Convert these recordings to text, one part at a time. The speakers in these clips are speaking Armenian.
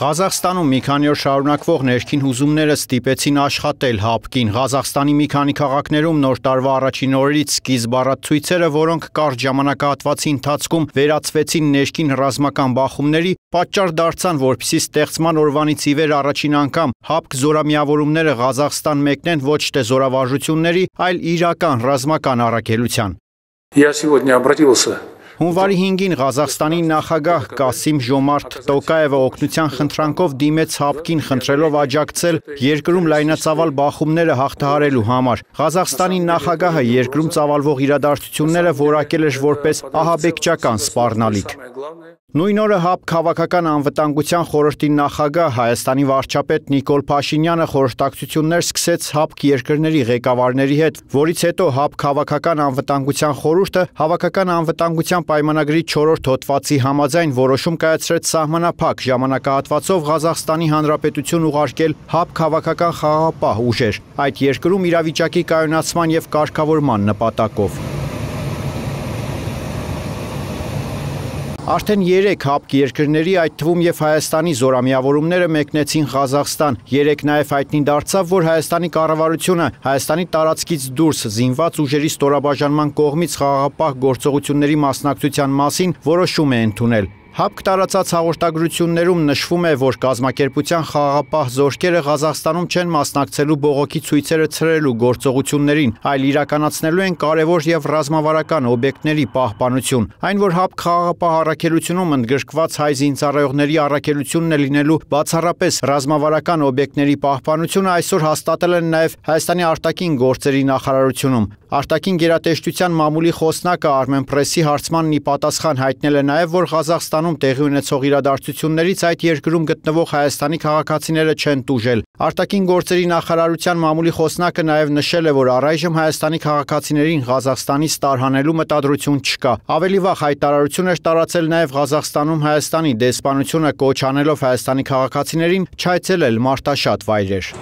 Ղազախստանում մի քանի օր շարունակվող ներքին հուզումները ստիպեցին աշխատել հապկին։ Ղազախստանի մի քանի քաղաքներում նոր տարվա առաջին օրերից սկիզբ առած ցույցերը, որոնք կարճ ժամանակահատվածի ընթացքում վերածվեցին ներքին ռազմական բախումների, պատճառ դարձան, որպեսզի ստեղծման օրվանից ի վեր առաջին անգամ հապկ զորամիավորումները Ղազախստան մեկնեն ոչ թե զորավարժությունների, այլ իրական ռազմական առաքելության։ Я сегодня обратился Հունվարի 5-ին Ղազախստանի նախագահ Կասիմ Ժոմարթ Տոկաևը օգնության խնդրանքով դիմեց ՀԱՊԿ-ին խնդրելով աջակցել երկրում լայնածավալ բախումները հաղթահարելու համար։ Ղազախստանի նախագահը երկրում ծավալվող իրադարձությունները որակել էր որպես ահաբեկչական սպառնալիք։ Նույն օրը ՀԱՊ քաղաքական անվտանգության խորհրդի նախագահ Հայաստանի վարչապետ Նիկոլ Փաշինյանը խորհրդակցություններ սկսեց ՀԱՊ երկրների ղեկավարների հետ, որից հետո ՀԱՊ քաղաքական անվտանգության խորհուրդը հավաքական անվտանգության պայմանագրի 4-րդ հոդվածի համաձայն որոշում կայացրեց սահմանափակ ժամանակահատվածով Ղազախստանի Հանրապետություն ուղարկել հապ քաղաքական խաղապահ ուժեր այդ երկրում իրավիճակի կայունացման եւ կարգավորման նպատակով։ Արդեն 3 հապկ երկրների, այդ թվում եւ Հայաստանի զորամիավորումները մեկնեցին Ղազախստան։ Երեք նաեւ հայտնի դարձավ, որ Հայաստանի կառավարությունը Հայաստանի տարածքից դուրս զինված ուժերի ստորաբաժանման կողմից խաղաղապահ գործողությունների մասնակցության մասին որոշում է ընդունել։ Հապկ տարածած հաղորդագրություններում նշվում է, որ կազմակերպության խաղապահ զորքերը Ղազախստանում չեն մասնակցելու բողոքի ցույցերը ցրելու գործողություններին, այլ իրականացնելու են կարևոր եւ ռազմավարական օբյեկտների պահպանություն։ Այն որ Հապկ խաղապահ առաքելությունում ընդգրկված հայ զինծառայողների առաքելությունն է լինելու բացառապես ռազմավարական օբյեկտների պահպանությունը այսօր հաստատել են նաեւ Հայաստանի արտաքին գործերի նախարարությունում։ Արտակին գերատեսչության մամուլի խոսնակը Armenpress-ի հարցմանն ի պատասխան հայտնել է նաև, որ Ղազախստանում տեղի ունեցող իրադարձություններից այդ երկրում գտնվող Հայաստանի քաղաքացիները չեն տուժել։ Արտակին գործերի նախարարության մամուլի խոսնակը նաև նշել է, որ առայժմ Հայաստանի քաղաքացիներին Ղազախստանից տարհանելու մտադրություն չկա։ Ավելի վաղ հայտարարություն էր տարածել նաև Ղազախստանում Հայաստանի դեսպանությունը կոչ անելով Հայաստանի քաղաքացիներին չայցելել մարտաշատ վայրեր։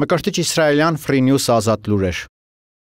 Me kështë që Israelian frinju sa azat lëresh.